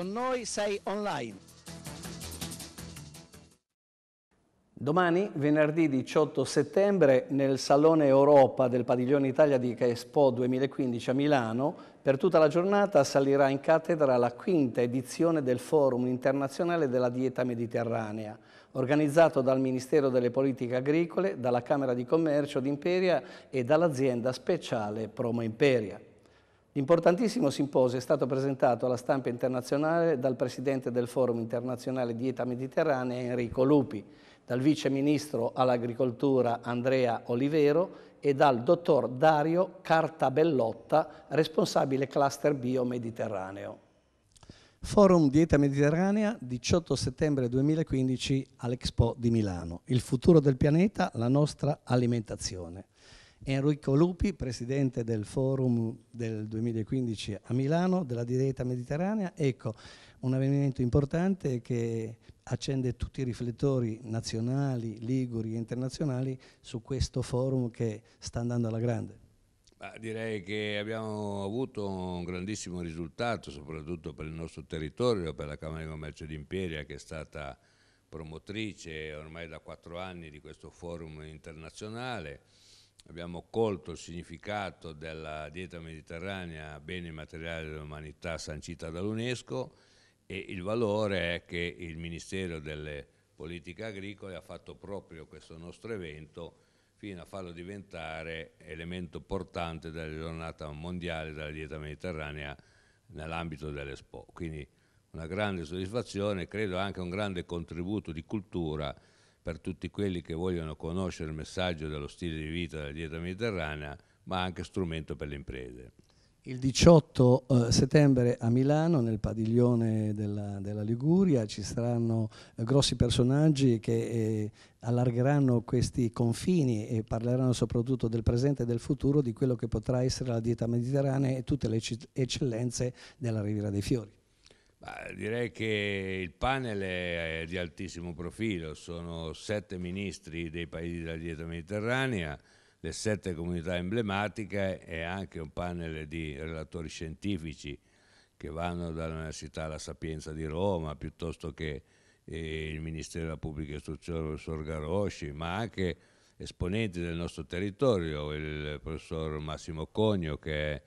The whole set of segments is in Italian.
Con noi sei online. Domani, venerdì 18 settembre, nel Salone Europa del Padiglione Italia di Expo 2015 a Milano, per tutta la giornata salirà in cattedra la quinta edizione del Forum internazionale della dieta mediterranea, organizzato dal Ministero delle Politiche Agricole, dalla Camera di Commercio d'Imperia e dall'azienda speciale Promo Imperia. L'importantissimo simposio è stato presentato alla stampa internazionale dal Presidente del Forum internazionale Dieta Mediterranea Enrico Lupi, dal Vice Ministro all'Agricoltura Andrea Olivero e dal Dottor Dario Cartabellotta, responsabile cluster bio mediterraneo. Forum Dieta Mediterranea, 18 settembre 2015 all'Expo di Milano. Il futuro del pianeta, la nostra alimentazione. Enrico Lupi, presidente del forum del 2015 a Milano, della diretta mediterranea. Ecco, un avvenimento importante che accende tutti i riflettori nazionali, liguri e internazionali su questo forum che sta andando alla grande. Ma direi che abbiamo avuto un grandissimo risultato, soprattutto per il nostro territorio, per la Camera di Commercio di Imperia che è stata promotrice ormai da quattro anni di questo forum internazionale abbiamo colto il significato della dieta mediterranea bene materiale dell'umanità sancita dall'UNESCO e il valore è che il Ministero delle Politiche Agricole ha fatto proprio questo nostro evento fino a farlo diventare elemento portante della giornata mondiale della dieta mediterranea nell'ambito dell'Expo. Quindi una grande soddisfazione, credo anche un grande contributo di cultura per tutti quelli che vogliono conoscere il messaggio dello stile di vita della dieta mediterranea, ma anche strumento per le imprese. Il 18 eh, settembre a Milano, nel padiglione della, della Liguria, ci saranno eh, grossi personaggi che eh, allargheranno questi confini e parleranno soprattutto del presente e del futuro, di quello che potrà essere la dieta mediterranea e tutte le eccellenze della Riviera dei Fiori. Bah, direi che il panel è di altissimo profilo, sono sette ministri dei paesi della dieta mediterranea, le sette comunità emblematiche e anche un panel di relatori scientifici che vanno dall'Università La Sapienza di Roma piuttosto che eh, il Ministero della Pubblica Istruzione, il professor Garosci, ma anche esponenti del nostro territorio, il professor Massimo Cogno che è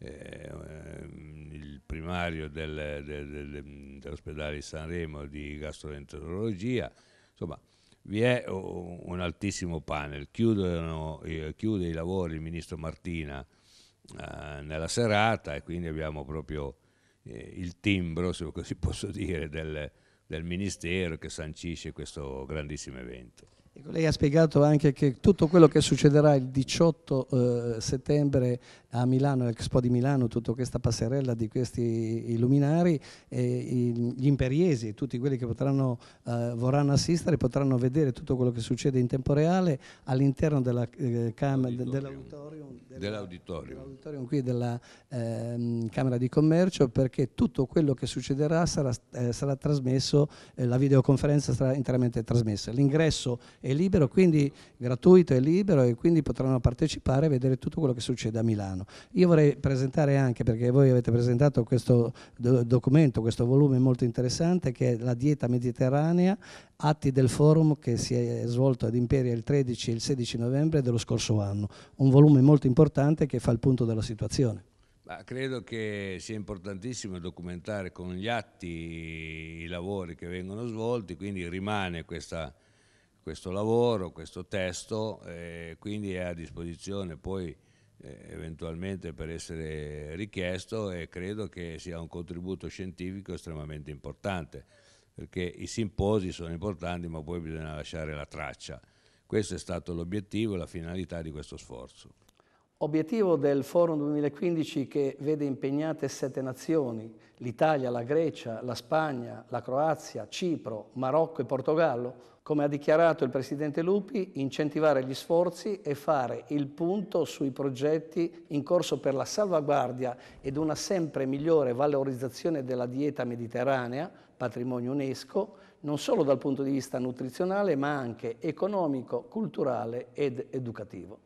Ehm, il primario del, del, del, dell'ospedale di Sanremo di gastroenterologia, insomma vi è un altissimo panel, Chiudono, eh, chiude i lavori il ministro Martina eh, nella serata e quindi abbiamo proprio eh, il timbro, se così posso dire, del, del ministero che sancisce questo grandissimo evento. Ecco, lei ha spiegato anche che tutto quello che succederà il 18 eh, settembre a Milano, Expo di Milano, tutta questa passerella di questi luminari, eh, gli imperiesi, tutti quelli che potranno, eh, vorranno assistere, potranno vedere tutto quello che succede in tempo reale all'interno eh, dell'auditorium dell qui della ehm, Camera di Commercio perché tutto quello che succederà sarà, eh, sarà trasmesso, eh, la videoconferenza sarà interamente trasmessa. L'ingresso è è libero, quindi gratuito e libero e quindi potranno partecipare e vedere tutto quello che succede a Milano. Io vorrei presentare anche, perché voi avete presentato questo documento, questo volume molto interessante che è la dieta mediterranea, atti del forum che si è svolto ad Imperia il 13 e il 16 novembre dello scorso anno, un volume molto importante che fa il punto della situazione. Ma credo che sia importantissimo documentare con gli atti i lavori che vengono svolti, quindi rimane questa questo lavoro, questo testo, eh, quindi è a disposizione poi eh, eventualmente per essere richiesto e credo che sia un contributo scientifico estremamente importante, perché i simposi sono importanti ma poi bisogna lasciare la traccia. Questo è stato l'obiettivo e la finalità di questo sforzo. Obiettivo del Forum 2015 che vede impegnate sette nazioni, l'Italia, la Grecia, la Spagna, la Croazia, Cipro, Marocco e Portogallo, come ha dichiarato il Presidente Lupi, incentivare gli sforzi e fare il punto sui progetti in corso per la salvaguardia ed una sempre migliore valorizzazione della dieta mediterranea, patrimonio UNESCO, non solo dal punto di vista nutrizionale ma anche economico, culturale ed educativo.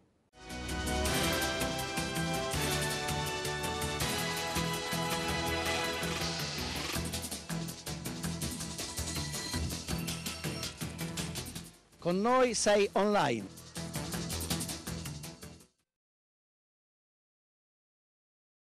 Con noi sei online.